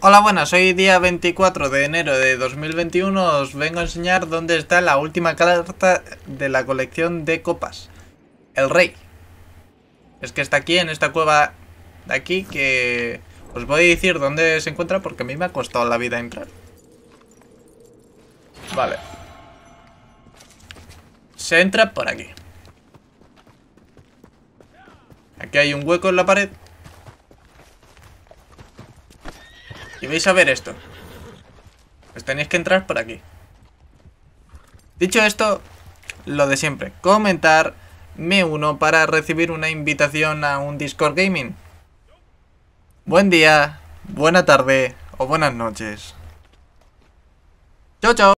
Hola buenas, hoy día 24 de enero de 2021 os vengo a enseñar dónde está la última carta de la colección de copas, el rey. Es que está aquí, en esta cueva de aquí, que os voy a decir dónde se encuentra porque a mí me ha costado la vida entrar. Vale. Se entra por aquí. Aquí hay un hueco en la pared Y vais a ver esto. Pues tenéis que entrar por aquí. Dicho esto, lo de siempre. Comentar, me uno para recibir una invitación a un Discord Gaming. Buen día, buena tarde o buenas noches. Chao, chao.